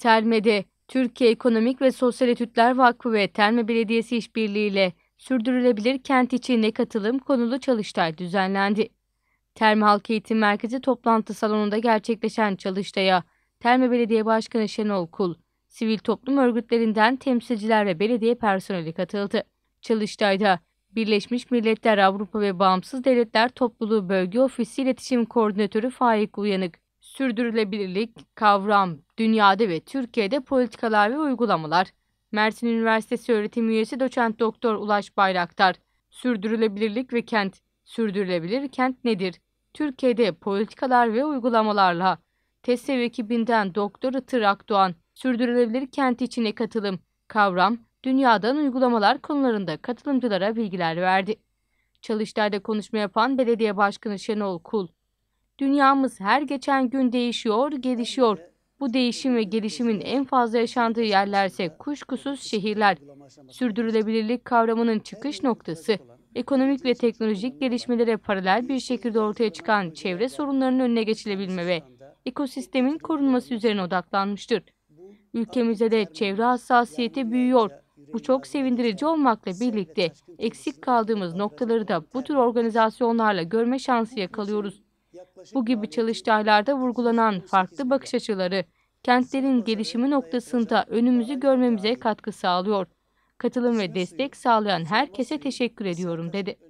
Terme'de Türkiye Ekonomik ve Sosyal Etütler Vakfı ve Terme Belediyesi işbirliğiyle sürdürülebilir kent içinde katılım konulu çalıştay düzenlendi. Terme Halk Eğitim Merkezi toplantı salonunda gerçekleşen çalıştaya Terme Belediye Başkanı Şenol Kul, sivil toplum örgütlerinden temsilciler ve belediye personeli katıldı. Çalıştay'da Birleşmiş Milletler Avrupa ve Bağımsız Devletler Topluluğu Bölge Ofisi İletişim Koordinatörü Faik Uyanık, Sürdürülebilirlik kavram dünyada ve Türkiye'de politikalar ve uygulamalar. Mersin Üniversitesi öğretim üyesi doçent doktor Ulaş Bayraktar. Sürdürülebilirlik ve kent. Sürdürülebilir kent nedir? Türkiye'de politikalar ve uygulamalarla. TESEV ekibinden doktor Itır Akdoğan. Sürdürülebilir kent içine katılım. Kavram, dünyadan uygulamalar konularında katılımcılara bilgiler verdi. Çalıştay'da konuşma yapan Belediye Başkanı Şenol Kul, Dünyamız her geçen gün değişiyor, gelişiyor. Bu değişim ve gelişimin en fazla yaşandığı yerlerse kuşkusuz şehirler. Sürdürülebilirlik kavramının çıkış noktası, ekonomik ve teknolojik gelişmelere paralel bir şekilde ortaya çıkan çevre sorunlarının önüne geçilebilme ve ekosistemin korunması üzerine odaklanmıştır. Ülkemizde de çevre hassasiyeti büyüyor. Bu çok sevindirici olmakla birlikte eksik kaldığımız noktaları da bu tür organizasyonlarla görme şansı yakalıyoruz. Bu gibi çalıştaylarda vurgulanan farklı bakış açıları kentlerin gelişimi noktasında önümüzü görmemize katkı sağlıyor. Katılım ve destek sağlayan herkese teşekkür ediyorum dedi.